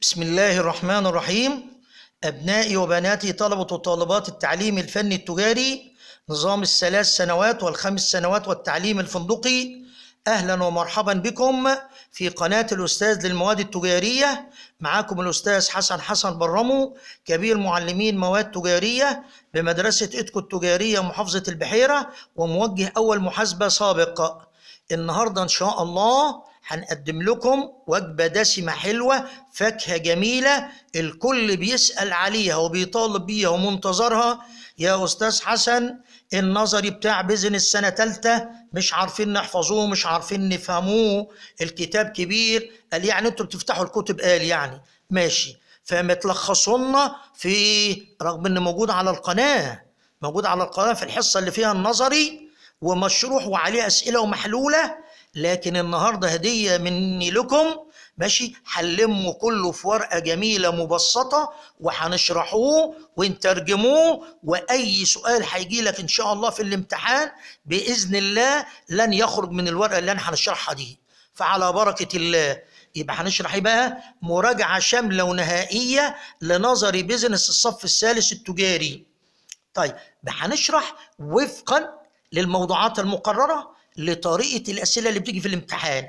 بسم الله الرحمن الرحيم أبنائي وبناتي طلبة وطالبات التعليم الفني التجاري نظام الثلاث سنوات والخمس سنوات والتعليم الفندقي أهلا ومرحبا بكم في قناة الأستاذ للمواد التجارية معاكم الأستاذ حسن حسن برمو كبير معلمين مواد تجارية بمدرسة إتكو التجارية محافظة البحيرة وموجه أول محاسبة سابق النهاردة إن شاء الله هنقدم لكم وجبه دسمه حلوه فاكهه جميله الكل بيسال عليها وبيطالب بيها ومنتظرها يا استاذ حسن النظري بتاع بيزنس سنه ثالثه مش عارفين نحفظوه مش عارفين نفهموه الكتاب كبير قال يعني انتوا بتفتحوا الكتب قال يعني ماشي فما لنا في رغم ان موجود على القناه موجود على القناه في الحصه اللي فيها النظري ومشروح وعليه اسئله ومحلوله لكن النهارده هديه مني لكم ماشي هنلمه كله في ورقه جميله مبسطه وهنشرحوه ونترجموه واي سؤال هيجي لك ان شاء الله في الامتحان باذن الله لن يخرج من الورقه اللي انا هنشرحها دي فعلى بركه الله يبقى هنشرح ايه بقى مراجعه شامله ونهائيه لنظري بيزنس الصف الثالث التجاري طيب هنشرح وفقا للموضوعات المقرره لطريقه الاسئله اللي بتيجي في الامتحان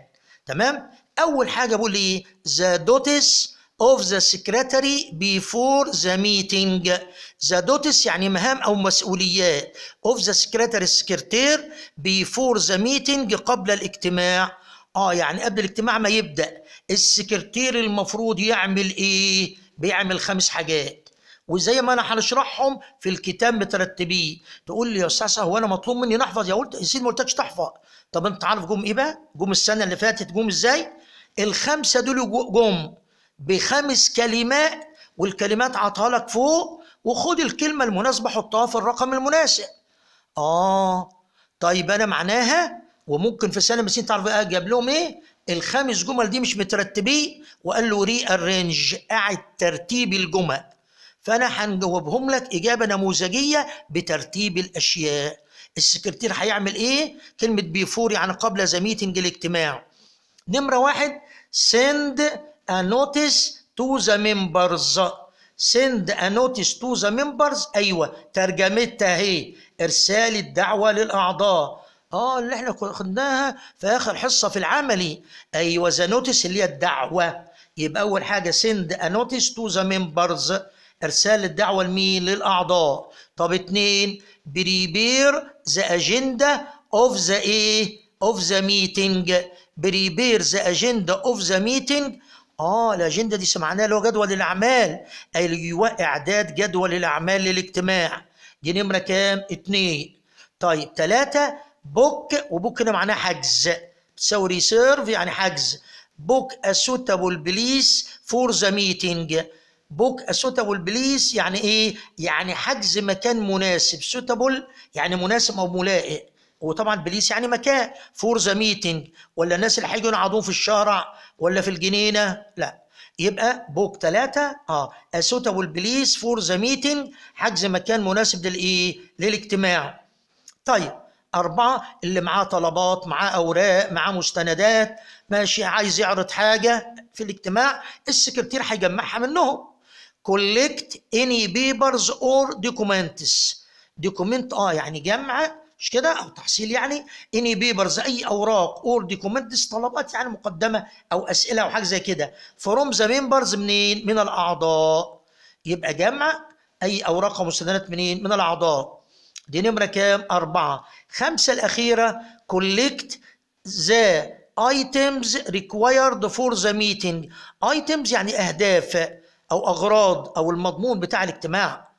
تمام اول حاجه بقول ايه ذا دوتس اوف ذا سكرتاري بيفور ذا ميتنج ذا دوتس يعني مهام أو مسؤوليات اوف ذا secretary السكرتير بيفور ذا ميتنج قبل الاجتماع اه يعني قبل الاجتماع ما يبدأ السكرتير المفروض يعمل ايه بيعمل خمس حاجات وزي ما انا هنشرحهم في الكتاب مترتبيه تقول لي يا استاذ هو انا مطلوب مني نحفظ يا قلت يا سيدي ما قلتكش تحفظ طب انت عارف جم ايه بقى جم السنه اللي فاتت جم ازاي الخمسه دول جم بخمس كلمات والكلمات عطاها لك فوق وخد الكلمه المناسبه حطها في الرقم المناسب اه طيب انا معناها وممكن في سنه مسين تعرف ايه جاب لهم ايه الخمس جمل دي مش مترتبيه وقال له ري ارينج قاعد ترتيب الجمل فانا هنجاوبهم لك اجابه نموذجيه بترتيب الاشياء السكرتير هيعمل ايه كلمه بيفور يعني قبل ذا ميتنج الاجتماع نمره واحد send a notice to the members send a notice to the members ايوه ترجمتها اهي ارسال الدعوه للاعضاء اه اللي احنا خدناها في اخر حصه في العملي ايوه ذا نوتس اللي هي الدعوه يبقى اول حاجه send a notice to the members ارسال الدعوه لمين للاعضاء طب اتنين بريبير ذا اجندا اوف ذا ايه اوف ذا ميتنج بريبير ذا اجندا اوف ذا ميتنج اه الاجنده دي سمعناها اللي هو جدول الاعمال اي اعداد جدول الاعمال للاجتماع دي نمره كام اتنين طيب تلاتة بوك وبوك هنا معناها حجز بتساوي ريسيرف يعني حجز بوك اسوتابل بليس فور ذا ميتنج بوك سوتابل بليس يعني ايه يعني حجز مكان مناسب سوتابل يعني مناسب او ملائم وطبعا بليس يعني مكان فور ذا ميتنج ولا الناس اللي هيجوا يقعدوه في الشارع ولا في الجنينه لا يبقى بوك ثلاثة اه اسوتابل بليس فور ذا ميتنج حجز مكان مناسب للايه للاجتماع طيب أربعة اللي معاه طلبات معاه أوراق معاه مستندات ماشي عايز يعرض حاجة في الاجتماع السكرتير هيجمعها منهم collect any papers or documents document اه يعني جمع مش كده او تحصيل يعني اني بيبرز اي اوراق اور documents طلبات يعني مقدمه او اسئله او حاجه زي كده فروم ذا members منين من الاعضاء يبقى جمع اي اوراق او مستندات منين من الاعضاء دي نمره كام أربعة خمسة الأخيرة كولكت ذا ايتمز ريكوايرد فور ذا ميتنج ايتمز يعني أهداف او اغراض او المضمون بتاع الاجتماع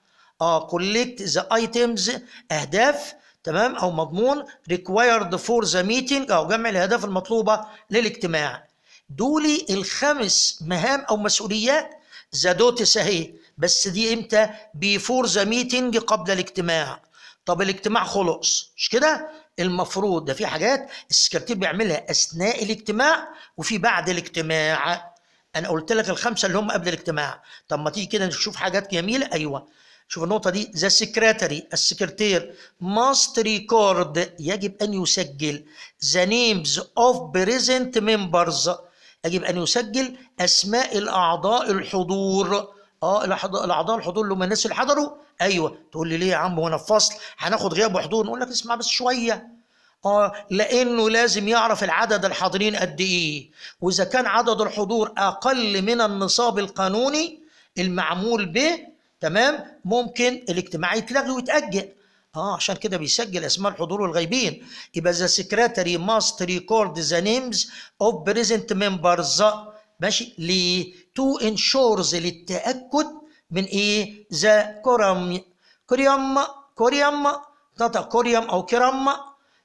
اه كوليكت ذا ايتمز اهداف تمام او مضمون ريكوايرد فور ذا ميتنج او جمع الاهداف المطلوبه للاجتماع دولي الخمس مهام او مسؤوليات ذا دوتس اهي بس دي امتى بيفور ذا ميتنج قبل الاجتماع طب الاجتماع خلص مش كده المفروض ده في حاجات السكرتير بيعملها اثناء الاجتماع وفي بعد الاجتماع انا قلت لك الخمسه اللي هم قبل الاجتماع طب ما تيجي كده نشوف حاجات جميله ايوه شوف النقطة دي ذا سكرتري السكرتير ماست ريكورد يجب أن يسجل ذا نيمز أوف بريزنت ممبرز يجب أن يسجل أسماء الأعضاء الحضور اه الاعضاء الحضور اللي هم الناس اللي حضروا ايوه تقول لي ليه يا عم وانا في فصل هناخد غياب وحضور نقول لك اسمع بس شويه آه لأنه لازم يعرف العدد الحاضرين قد إيه وإذا كان عدد الحضور أقل من النصاب القانوني المعمول به تمام ممكن الاجتماع يتلغي ويتأجل اه عشان كده بيسجل اسماء الحضور والغايبين يبقى ذا سكرتري ماست ريكورد ذا نيمز اوف بريزنت ممبرز ماشي ليه تو انشورز للتاكد من ايه ذا كورم كوريم كوريم كوريم او كرم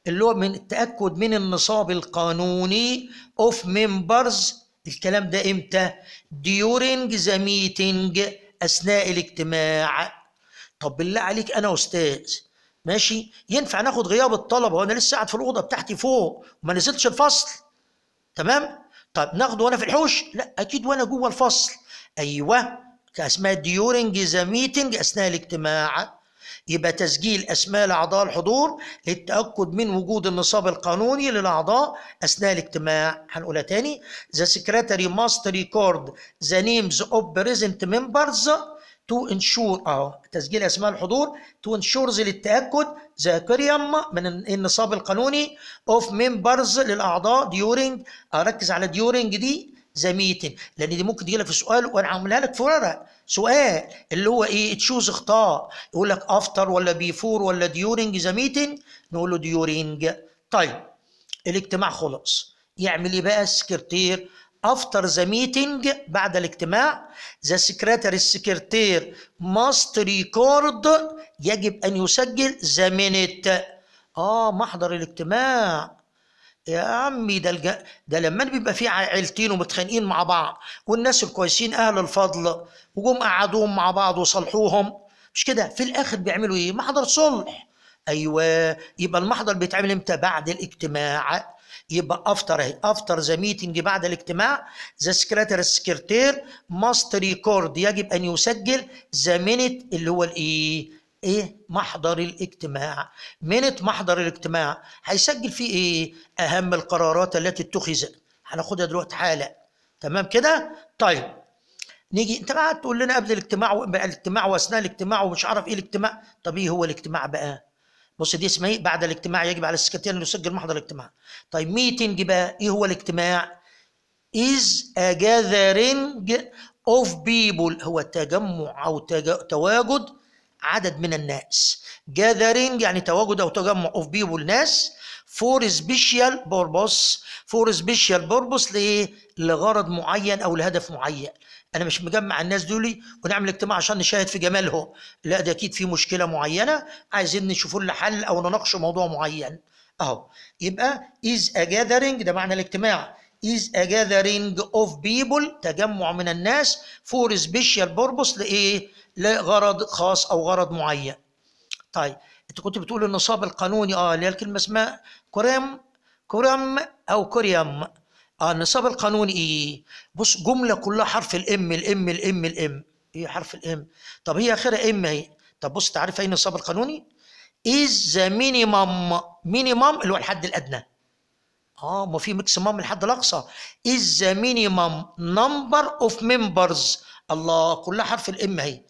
اللي هو من التاكد من النصاب القانوني اوف ممبرز الكلام ده امتى ديورنج ذا ميتنج اثناء الاجتماع طب بالله عليك انا استاذ ماشي ينفع ناخد غياب الطلبه وانا لسه قاعد في الاوضه بتاعتي فوق وما نزلتش الفصل تمام طب ناخده وانا في الحوش لا اكيد وانا جوه الفصل ايوه اسمها ديورنج ذا ميتنج اثناء الاجتماع يبقى تسجيل اسماء الاعضاء الحضور للتاكد من وجود النصاب القانوني للاعضاء اثناء الاجتماع هنقولها تاني the secretary must record the names of present members to ensure اهو تسجيل اسماء الحضور to ensures للتاكد كريم من النصاب القانوني of members للاعضاء during اركز آه، على during دي ذا ميتنج لان دي ممكن تجي لك في سؤال وانا عاملها لك في ورق سؤال اللي هو ايه تشوز اخطاء يقول لك افتر ولا بيفور ولا ديورنج ذا ميتنج نقول له ديورنج طيب الاجتماع خلص يعمل ايه بقى السكرتير افتر ذا ميتنج بعد الاجتماع ذا سكرتير السكرتير ماست ريكورد يجب ان يسجل ذا مينيت اه محضر الاجتماع يا عمي ده الج... ده لما بيبقى في عيلتين ومتخانقين مع بعض والناس الكويسين اهل الفضل وجم قعدوهم مع بعض وصلحوهم مش كده في الاخر بيعملوا ايه محضر صلح ايوه يبقى المحضر بيتعمل امتى بعد الاجتماع يبقى افتر اهي افتر ذا ميتنج بعد الاجتماع ذا سكرتير السكرتير ماست ريكورد يجب ان يسجل ذا اللي هو الايه ايه محضر الاجتماع منت محضر الاجتماع هيسجل فيه ايه اهم القرارات التي اتخذت هناخدها دلوقتي حالا تمام كده طيب نيجي انت بقى تقول لنا قبل الاجتماع الاجتماع واثناء الاجتماع ومش عارف ايه الاجتماع طب ايه هو الاجتماع بقى بص دي اسمها ايه بعد الاجتماع يجب على السكرتير انه يسجل محضر الاجتماع طيب ميتنج بقى ايه هو الاجتماع is a gathering of people هو تجمع او تواجد عدد من الناس gathering يعني تواجد أو تجمع of people ناس for special purpose for special purpose لإيه؟ لغرض معين أو لهدف معين أنا مش مجمع الناس دولي ونعمل اجتماع عشان نشاهد في جمالهم لا ده أكيد في مشكلة معينة عايزين نشوف لنا حل أو نناقش موضوع معين أهو يبقى is a gathering ده معنى الاجتماع is a gathering of people تجمع من الناس for a special purpose لإيه؟ لغرض خاص أو غرض معين. طيب أنت كنت بتقول النصاب القانوني أه اللي هي الكلمة اسمها كوريم كوريم أو كريم اه النصاب القانوني ايه؟ بص جمله كلها حرف الام الام الام الام ايه حرف الام؟ طب هي اخرها ام اهي طب بص تعرف ايه النصاب القانوني؟ is ذا minimum minimum اللي هو الحد الادنى اه ما في ماكسيمم لحد الاقصى از ذا مينيمم نمبر اوف ممبرز الله كلها حرف الام اهي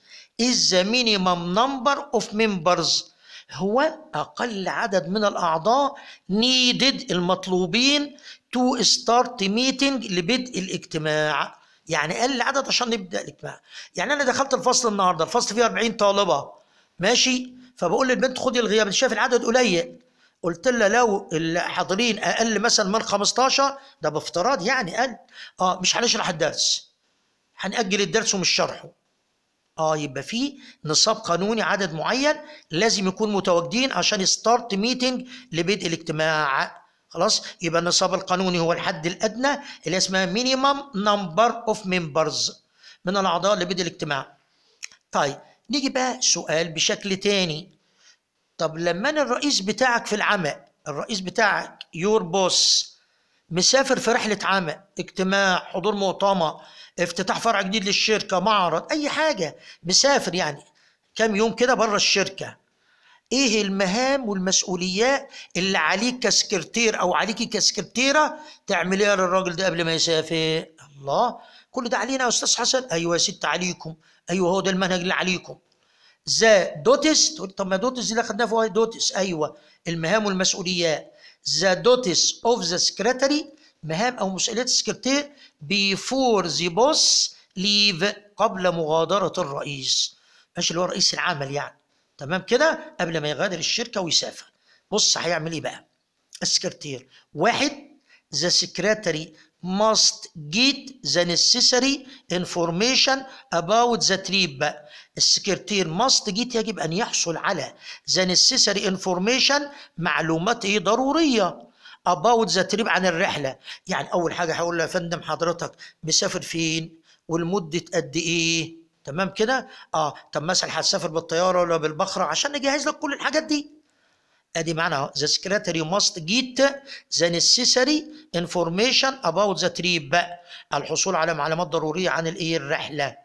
از ذا مينيمم نمبر اوف ممبرز هو اقل عدد من الاعضاء نيدد المطلوبين تو ستارت ميتنج لبدء الاجتماع يعني اقل عدد عشان نبدا الاجتماع يعني انا دخلت الفصل النهارده الفصل فيه 40 طالبه ماشي فبقول للبنت خدي الغياب انت شايف العدد قليل قلت له لو الحاضرين اقل مثلا من 15 ده بافتراض يعني قال اه مش هنشرح الدرس هنأجل الدرس ومش شرحه اه يبقى في نصاب قانوني عدد معين لازم يكون متواجدين عشان ستارت ميتنج لبدء الاجتماع خلاص يبقى النصاب القانوني هو الحد الادنى اللي اسمها مينيمم نمبر اوف ممبرز من الاعضاء لبدء الاجتماع طيب نيجي بقى سؤال بشكل تاني طب لما أنا الرئيس بتاعك في العمى الرئيس بتاعك يور بوس مسافر في رحلة عمى اجتماع حضور مؤتمر افتتاح فرع جديد للشركة معرض أي حاجة مسافر يعني كام يوم كده بره الشركة ايه المهام والمسؤوليات اللي عليك كسكرتير او عليكي كسكرتيره تعمليها للراجل ده قبل ما يسافر الله كل ده علينا يا استاذ حسن ايوه يا ست عليكم ايوه هو ده المنهج اللي عليكم ذا دوتس تقول طب ما دوتس دي اللي اخدناها في دوتس ايوه المهام والمسؤوليات ذا دوتس اوف ذا سكرتري مهام او مسؤوليات السكرتير بيفور ذا بوس ليف قبل مغادره الرئيس ماشي اللي هو رئيس العمل يعني تمام كده قبل ما يغادر الشركه ويسافر بص هيعمل ايه بقى السكرتير واحد ذا secretary must get the necessary information about the trip السكرتير ماست جيت يجب أن يحصل على ذا نسيسري انفورميشن معلومات إيه ضرورية اباوت ذا تريب عن الرحلة يعني أول حاجة هقول له يا فندم حضرتك مسافر فين ولمدة قد إيه تمام كده اه طب مثلا هتسافر بالطياره ولا بالبخره عشان نجهز لك كل الحاجات دي ادي معنى ذا سكرتري ماست جيت ذا نسيسري انفورميشن اباوت ذا تريب الحصول على معلومات ضروريه عن الايه الرحله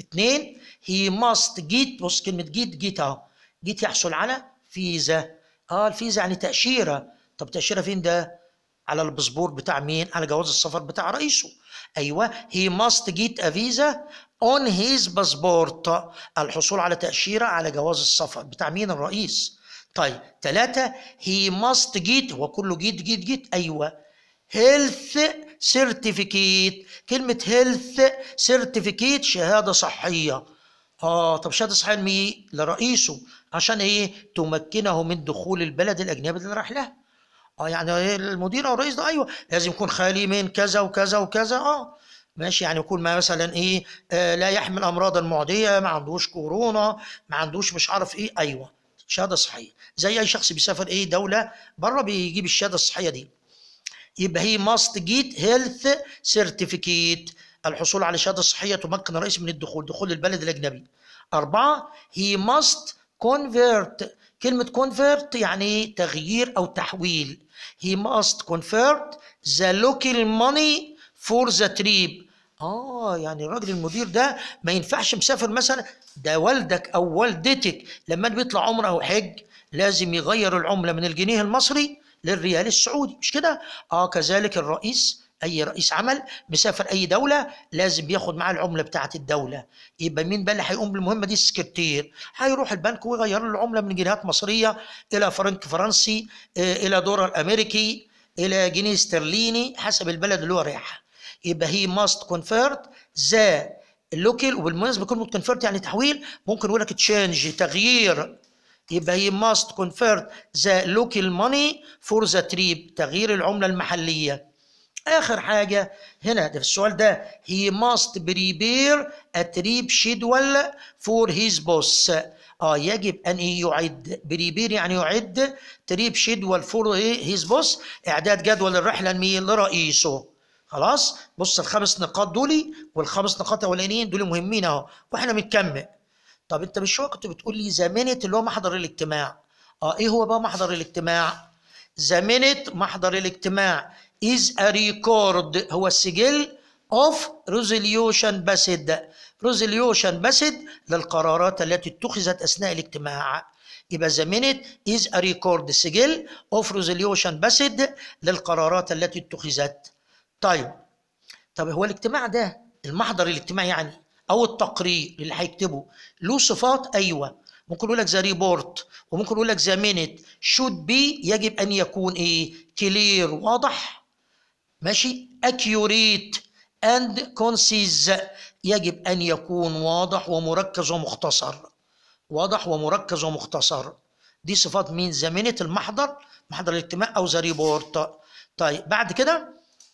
اثنين هي ماست جيت بص كلمه جيت جيت اهو جيت يحصل على فيزا اه الفيزا يعني تاشيره طب تاشيره فين ده على الباسبور بتاع مين على جواز السفر بتاع رئيسه ايوه هي ماست جيت ا فيزا اون هيز باسبورت الحصول على تاشيره على جواز السفر بتاع مين الرئيس طيب ثلاثة هي ماست جيت هو كله جيت جيت جيت أيوه هيلث سيرتيفيكيت كلمة هيلث سيرتيفيكيت شهادة صحية اه طب شهاده صحيح المي لرئيسه عشان ايه تمكنه من دخول البلد الاجنبي اللي راح لها اه يعني المدير او الرئيس ده ايوه لازم يكون خالي من كذا وكذا وكذا اه ماشي يعني يكون ما مثلا ايه آه لا يحمل امراضا معديه ما عندوش كورونا ما عندوش مش عارف ايه ايوه شهاده صحيه زي اي شخص بيسافر ايه دوله بره بيجيب الشهاده الصحيه دي يبقى هي ماست جيت هيلث سيرتيفيكيت الحصول على شهادة صحية تمكن الرئيس من الدخول دخول البلد الأجنبي أربعة he must convert كلمة convert يعني تغيير أو تحويل he must convert the local money for the trip اه يعني الراجل المدير ده ما ينفعش مسافر مثلا ده والدك او والدتك لما بيطلع عمره او حج لازم يغير العمله من الجنيه المصري للريال السعودي مش كده اه كذلك الرئيس اي رئيس عمل مسافر اي دوله لازم ياخد معاه العمله بتاعه الدوله يبقى مين بقى اللي هيقوم بالمهمه دي السكرتير هيروح البنك ويغير له العمله من جنيهات مصريه الى فرنك فرنسي آه، الى دولار امريكي الى جنيه استرليني حسب البلد اللي هو رايحها يبقى هي ماست كونفيرت ذا اللوكل وبالمناسبه كلمه كونفيرت يعني تحويل ممكن يقول لك تشينج تغيير يبقى هي ماست كونفيرت ذا لوكال ماني فور ذا تريب تغيير العمله المحليه اخر حاجه هنا ده في السؤال ده هي ماست بريبير اتريب trip فور for his اه يجب ان يعد بريبير يعني يعد تريب شيدول فور هيز بوس اعداد جدول الرحله لمين لرئيسه خلاص بص الخمس نقاط دولي والخمس نقاط الاولانيين دول مهمين اهو واحنا بنكمل طب انت مش كنت بتقول لي زمنت اللي هو محضر الاجتماع اه ايه هو بقى محضر الاجتماع زمنت محضر الاجتماع is a record هو السجل of resolution based resolution based للقرارات التي اتخذت أثناء الاجتماع يبقى the minute is a record سجل of resolution based للقرارات التي اتخذت طيب طب هو الاجتماع ده المحضر الاجتماعي يعني او التقرير اللي هيكتبه له صفات ايوه ممكن يقول لك ذا ريبورت وممكن يقول لك ذا مينت شود بي يجب ان يكون ايه كلير واضح ماشي اكيوريت اند كونسيز يجب ان يكون واضح ومركز ومختصر واضح ومركز ومختصر دي صفات مين زمنه المحضر محضر الاجتماع او ذا ريبورت طيب بعد كده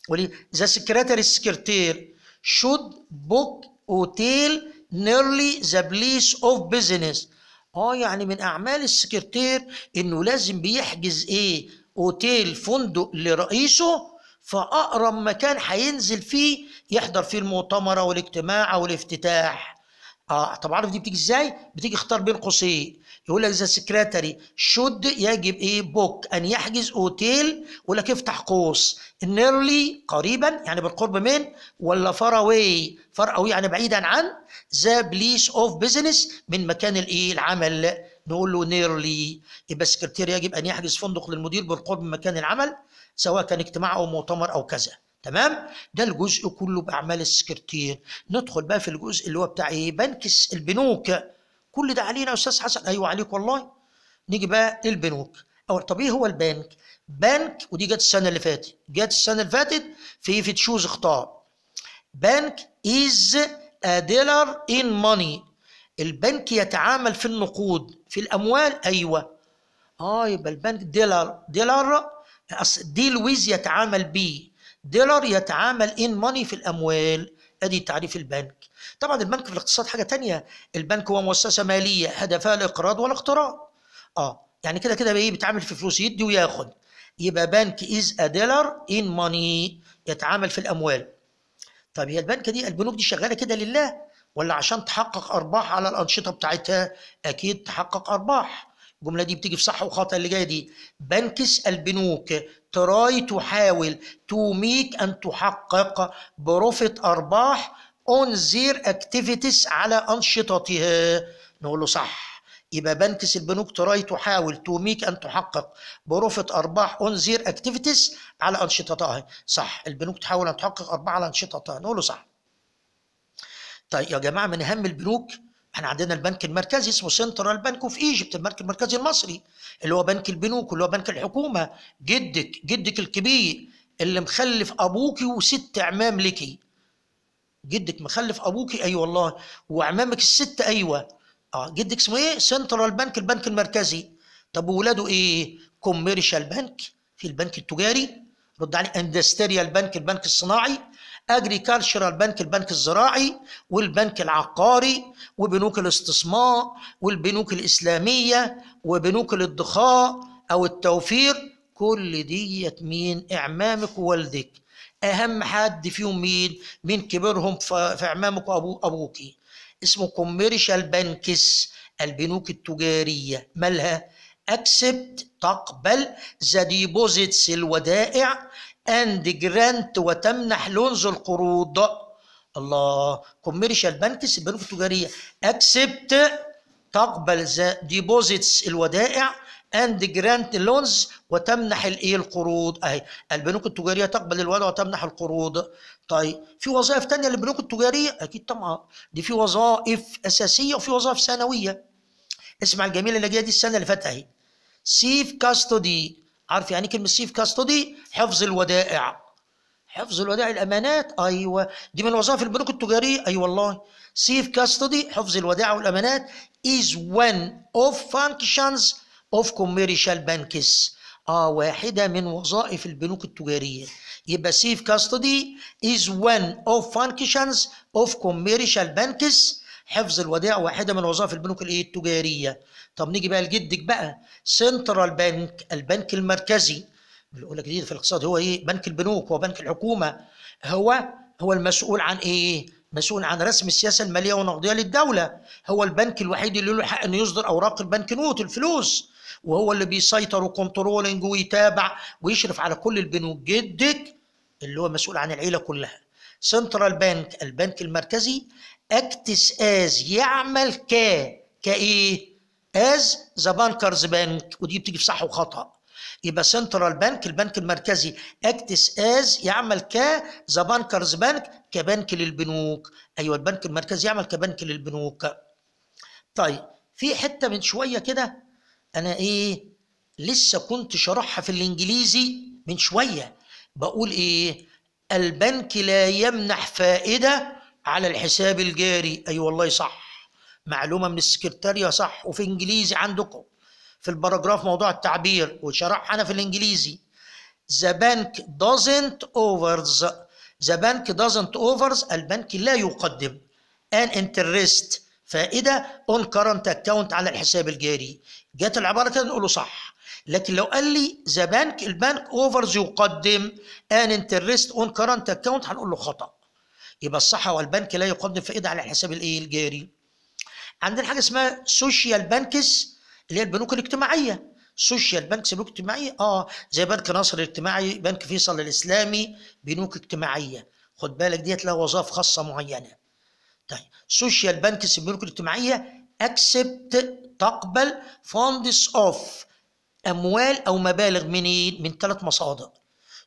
ولي ذا سكرتير السكرتير شود بوك اوتيل نيرلي ذا بليس اوف بيزنس اه يعني من اعمال السكرتير انه لازم بيحجز ايه اوتيل فندق لرئيسه فأقرب مكان هينزل فيه يحضر فيه المؤتمرة والاجتماع والافتتاح اه طب عارف دي بتيجي ازاي؟ بتيجي اختار بين قوسين يقول لك ذا سكرتري شود يجب ايه بوك ان يحجز اوتيل ولا افتح قوس نيرلي قريبا يعني بالقرب من ولا فار اواي فار يعني بعيدا عن ذا بليس اوف بزنس من مكان الايه العمل نقول له نيرلي يبقى السكرتير يجب ان يحجز فندق للمدير بالقرب من مكان العمل سواء كان اجتماع او مؤتمر او كذا تمام ده الجزء كله باعمال السكرتير ندخل بقى في الجزء اللي هو بتاع ايه بنك البنوك كل ده علينا يا استاذ حسن ايوه عليك والله نيجي بقى للبنوك او طب ايه هو البنك بنك ودي جت السنه اللي فاتت جت السنه اللي فاتت في تشوز اختار بنك از ا ديلر ان ماني البنك يتعامل في النقود في الاموال ايوه اه يبقى البنك ديلر ديلر ديل ويز يتعامل بي ديلر يتعامل ان ماني في الاموال ادي تعريف البنك طبعا البنك في الاقتصاد حاجه تانية البنك هو مؤسسه ماليه هدفها الاقراض والاقتراض اه يعني كده كده ايه بيتعامل في فلوس يدي وياخد يبقى بنك از ا ديلر ان ماني يتعامل في الاموال طب هي البنك دي البنوك دي شغاله كده لله ولا عشان تحقق ارباح على الانشطه بتاعتها اكيد تحقق ارباح الجمله دي بتيجي في صح وخطا اللي جايه دي بنكس البنوك تراي تحاول تو ميك ان تحقق بروفيت ارباح اون زير اكتيفيتيز على انشطتها نقول له صح يبقى بنكس البنوك تراي تحاول تو ميك ان تحقق بروفيت ارباح اون زير اكتيفيتيز على انشطتها صح البنوك تحاول ان تحقق ارباح على انشطتها نقول له صح طيب يا جماعه من اهم البنوك احنا عندنا البنك المركزي اسمه سنترال بنك اوف ايجيبت البنك المركزي المصري اللي هو بنك البنوك اللي هو بنك الحكومه جدك جدك الكبير اللي مخلف ابوكي وست عمام ليكي جدك مخلف ابوكي ايوه والله وعمامك الست ايوه اه جدك اسمه ايه سنترال بنك البنك المركزي طب وولاده ايه كوميرشال بنك في البنك التجاري رد عليه اندستريال بنك البنك الصناعي اجريكالشرال بنك البنك الزراعي والبنك العقاري وبنوك الاستثمار والبنوك الاسلاميه وبنوك الادخاء او التوفير كل ديت مين اعمامك ووالدك اهم حد فيهم مين مين كبرهم في اعمامك وابو ابوكي اسمه كوميرشال بانكس البنوك التجاريه مالها اكسبت تقبل ذا ديبوزيتس الودائع اند جرانت وتمنح لونز القروض الله كوميرشال بانكس البنوك التجاريه اكسبت تقبل ذا ديبوزيتس الودائع اند جرانت لونز وتمنح الايه القروض اهي البنوك التجاريه تقبل الودائع وتمنح القروض طيب في وظائف تانية للبنوك التجاريه اكيد طبعا دي في وظائف اساسيه وفي وظائف ثانويه اسمع الجميله اللي جايه دي السنه اللي فاتت اهي سيف كاستودي عارف يعني كلمه سيف كاستودي حفظ الودائع حفظ الودائع الامانات ايوه دي من وظائف البنوك التجاريه اي أيوة والله سيف كاستودي حفظ الودائع والامانات is one of functions of commercial banks اه واحده من وظائف البنوك التجاريه يبقى سيف كاستودي is one of functions of commercial banks حفظ الودائع واحده من وظائف البنوك الايه التجاريه طب نيجي بقى لجدك بقى سنترال بنك البنك المركزي بنقول لك جديد في الاقتصاد هو ايه بنك البنوك وبنك الحكومه هو هو المسؤول عن ايه مسؤول عن رسم السياسه الماليه والنقديه للدوله هو البنك الوحيد اللي له حق انه يصدر اوراق البنك نوت الفلوس وهو اللي بيسيطر وكنترولنج ويتابع ويشرف على كل البنوك جدك اللي هو مسؤول عن العيله كلها سنترال بنك البنك المركزي اكتس از يعمل ك كايه از ذا بانكرز بانك ودي بتيجي في صح وخطا يبقى سنترال بنك البنك المركزي اكتس از يعمل ك ذا بانكرز بنك كبنك للبنوك ايوه البنك المركزي يعمل كبنك للبنوك طيب في حته من شويه كده انا ايه لسه كنت شرحها في الانجليزي من شويه بقول ايه البنك لا يمنح فائده على الحساب الجاري اي أيوة والله صح معلومه من السكرتاريه صح وفي انجليزي عندكم في الباراجراف موضوع التعبير وشرحها انا في الانجليزي ذا بانك دوزنت اوفرز ذا بانك دوزنت اوفرز البنك لا يقدم ان انترست فائده اون كرنت اكونت على الحساب الجاري جت العباره كده نقوله صح لكن لو قال لي ذا بنك البنك اوفرز يقدم ان انترست اون كرنت اكونت هنقول له خطا يبقى الصحة والبنك لا يقدم فائدة على حساب الايه الجاري عندنا حاجة اسمها سوشيال بانكس اللي هي البنوك الاجتماعية سوشيال بانكس بنوك اجتماعية اه زي بنك ناصر الاجتماعي بنك فيصل الإسلامي بنوك اجتماعية خد بالك ديت لها وظائف خاصة معينة طيب سوشيال بانكس البنوك الاجتماعية اكسبت تقبل فاندس اوف اموال او مبالغ منين من ثلاث مصادر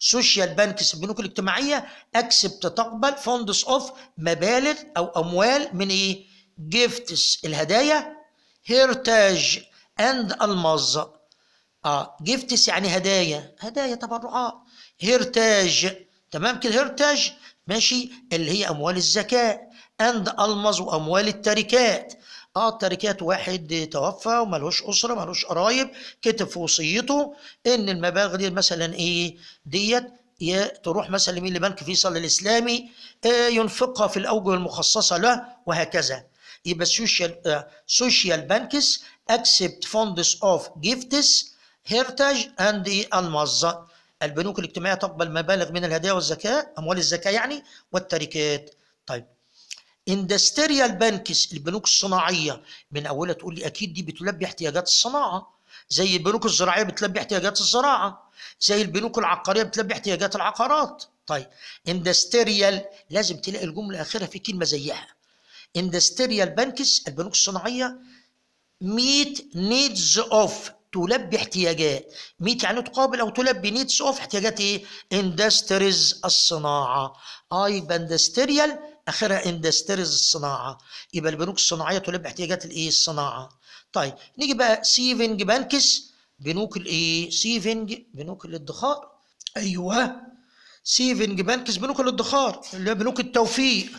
سوشيال بانكس البنوك الاجتماعيه اكسبت تقبل فوندس اوف مبالغ او اموال من ايه؟ جيفتس الهدايا هيرتاج اند الماظ اه جيفتس يعني هدايا هدايا تبرعات هيرتاج تمام كده هيرتاج ماشي اللي هي اموال الزكاه اند الماظ واموال التركات اه التركات واحد توفى وملوش اسره ملوش قرايب كتب في وصيته ان المبالغ دي مثلا ايه ديت تروح مثلا لمين لبنك فيصل الاسلامي آه، ينفقها في الاوجه المخصصه له وهكذا يبقى سوشيال آه، سوشيال بانكس اكسبت فوندس اوف جيفتس هيرتاج اند الماز البنوك الاجتماعيه تقبل مبالغ من الهدايا والزكاه اموال الزكاه يعني والتركات طيب اندستريال بانكس البنوك الصناعيه من اولها تقول لي اكيد دي بتلبي احتياجات الصناعه زي البنوك الزراعيه بتلبي احتياجات الزراعه زي البنوك العقاريه بتلبي احتياجات العقارات طيب اندستريال لازم تلاقي الجمله اخرها في كلمه زيها اندستريال بانكس البنوك الصناعيه ميت نيدز اوف تلبي احتياجات ميت يعني تقابل او تلبي نيدز اوف احتياجات ايه اندستريز الصناعه اي طيب، باندستريال اخرها اندستريز الصناعه يبقى البنوك الصناعيه تلبي احتياجات الايه الصناعه طيب نيجي بقى سيفنج بانكس بنوك الايه سيفنج بنوك الادخار ايوه سيفنج بانكس بنوك الادخار اللي هي بنوك التوفير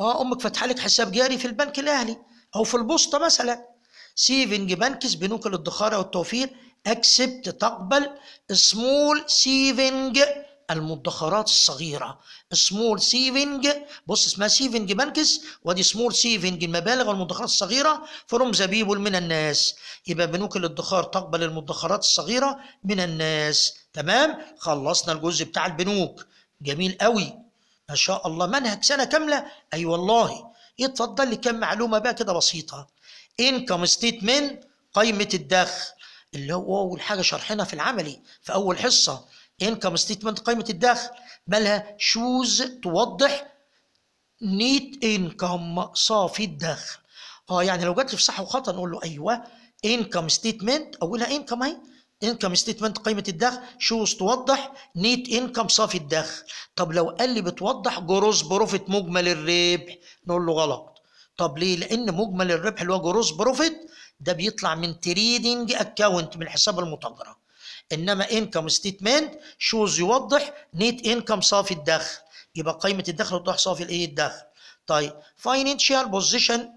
اه امك فاتحه لك حساب جاري في البنك الاهلي او في البوسطه مثلا سيفنج بانكس بنوك الادخار او التوفير اكسبت تقبل سمول سيفنج المدخرات الصغيرة سمول سيفنج بص اسمها سيفنج بانكس ودي سمول سيفنج المبالغ والمدخرات الصغيرة فروم ذا بيبول من الناس يبقى بنوك الادخار تقبل المدخرات الصغيرة من الناس تمام خلصنا الجزء بتاع البنوك جميل قوي ما شاء الله منهج سنة كاملة أي أيوة والله اتفضل لي كام معلومة بقى كده بسيطة انكم ستيتمنت قائمة الدخل اللي هو أول حاجة شرحنا في العملي في أول حصة انكم ستيتمنت قائمه الدخل مالها شوز توضح نيت انكم صافي الدخل اه يعني لو جات لي في صح وخطا نقول له ايوه انكم ستيتمنت اولها انكم اهي انكم ستيتمنت قيمه الدخل شوز توضح نيت انكم صافي الدخل طب لو قال لي بتوضح جروس بروفيت مجمل الربح نقول له غلط طب ليه لان مجمل الربح اللي هو جروس بروفيت ده بيطلع من تريدنج اكونت من الحساب المتجرد انما انكم ستيتمنت شوز يوضح نيت انكم صافي الدخل يبقى قائمه الدخل وتوضح صافي الايه الدخل طيب فاينانشال بوزيشن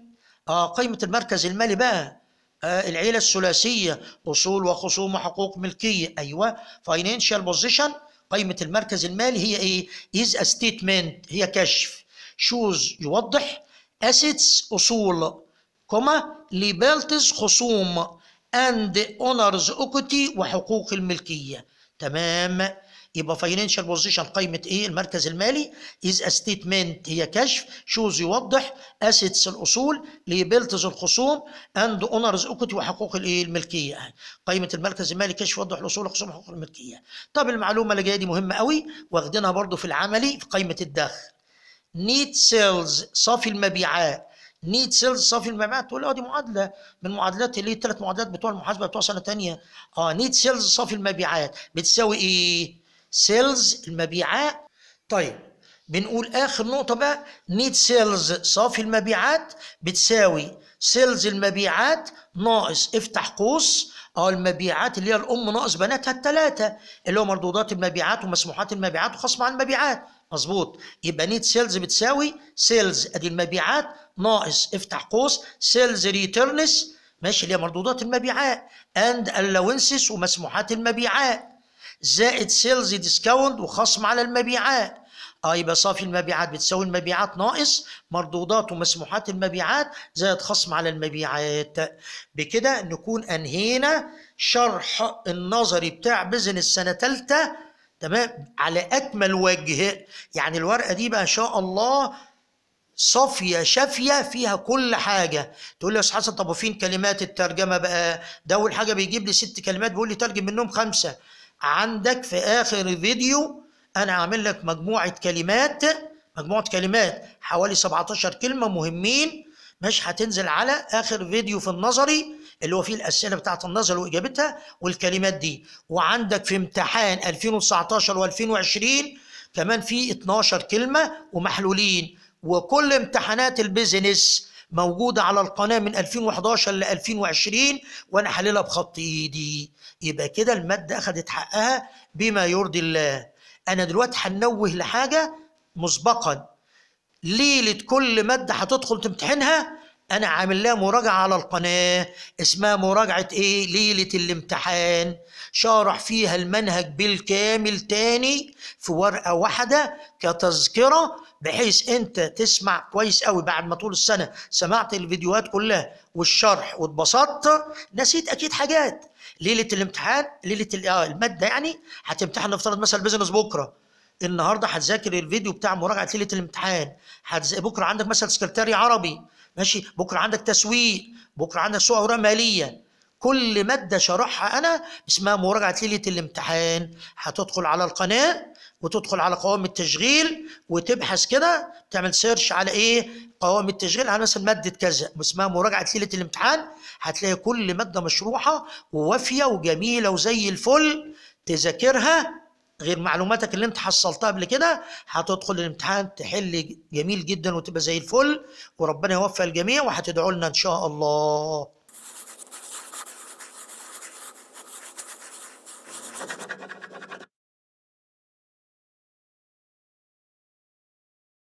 اه قائمه المركز المالي بقى آه العيله الثلاثيه اصول وخصوم وحقوق ملكيه ايوه فاينانشال بوزيشن قائمه المركز المالي هي ايه از ستيتمنت هي كشف شوز يوضح اسيتس اصول كما ليبيلتز خصوم اند اونرز اوكوتي وحقوق الملكيه تمام يبقى فاينانشال بوزيشن قائمه ايه المركز المالي از ستيتمنت هي كشف شوز يوضح اسيتس الاصول ليبلتز الخصوم اند اونرز اوكوتي وحقوق الايه الملكيه قائمه المركز المالي كشف يوضح الاصول الخصوم وحقوق الملكيه طب المعلومه اللي جايه دي مهمه قوي واخدينها برضو في العملي في قائمه الدخل نيت سيلز صافي المبيعات نيت سيلز صافي المبيعات تقول اه دي معادله من معادلات اللي التلات معادلات بتوع المحاسبه بتوع سنه ثانيه اه نيت سيلز صافي المبيعات بتساوي ايه؟ سيلز المبيعات طيب بنقول اخر نقطه بقى نيت سيلز صافي المبيعات بتساوي سيلز المبيعات ناقص افتح قوس اه المبيعات اللي هي الام ناقص بناتها الثلاثه اللي هو مردودات المبيعات ومسموحات المبيعات وخصم عن المبيعات مظبوط يبقى نيت سيلز بتساوي سيلز ادي المبيعات ناقص افتح قوس سيلز ريتيرنس ماشي اللي هي مردودات المبيعات اند الاونسز ومسموحات المبيعات زائد سيلز ديسكاونت وخصم على المبيعات اه يبقى صافي المبيعات بتساوي المبيعات ناقص مردودات ومسموحات المبيعات زائد خصم على المبيعات بكده نكون انهينا شرح النظري بتاع بزنس سنه ثالثه تمام على اكمل وجه يعني الورقه دي بقى ان شاء الله صافيه شافيه فيها كل حاجه تقول لي يا استاذ حسن طب وفين كلمات الترجمه بقى ده اول حاجه بيجيب لي ست كلمات بيقول لي ترجم منهم خمسه عندك في اخر فيديو انا عامل لك مجموعه كلمات مجموعه كلمات حوالي 17 كلمه مهمين مش هتنزل على اخر فيديو في النظري اللي هو فيه الاسئله بتاعه النظر واجابتها والكلمات دي وعندك في امتحان 2019 و2020 كمان في 12 كلمه ومحلولين وكل امتحانات البيزنس موجودة على القناة من 2011 ل 2020 وأنا حللها بخط إيدي يبقى كده المادة اخذت حقها بما يرضي الله أنا دلوقتي هنوه لحاجة مسبقا ليله كل ماده هتدخل تمتحنها انا عامل لها مراجعه على القناه اسمها مراجعه ايه ليله الامتحان شارح فيها المنهج بالكامل تاني في ورقه واحده كتذكره بحيث انت تسمع كويس قوي بعد ما طول السنه سمعت الفيديوهات كلها والشرح واتبسطت نسيت اكيد حاجات ليله الامتحان ليله آه، الماده يعني هتمتحن نفترض مثلا بيزنس بكره النهارده هتذاكر الفيديو بتاع مراجعه ليله الامتحان بكره عندك مثلا سكرتاري عربي ماشي بكره عندك تسويق بكره عندك سوق اوراق ماليه كل ماده شرحها انا اسمها مراجعه ليله الامتحان هتدخل على القناه وتدخل على قوائم التشغيل وتبحث كده تعمل سيرش على ايه قوائم التشغيل على مثلا ماده كذا اسمها مراجعه ليله الامتحان هتلاقي كل ماده مشروحه ووافيه وجميله وزي الفل تذاكرها غير معلوماتك اللي انت حصلتها قبل كده هتدخل الامتحان تحل جميل جدا وتبقى زي الفل وربنا يوفق الجميع وهتدعوا لنا ان شاء الله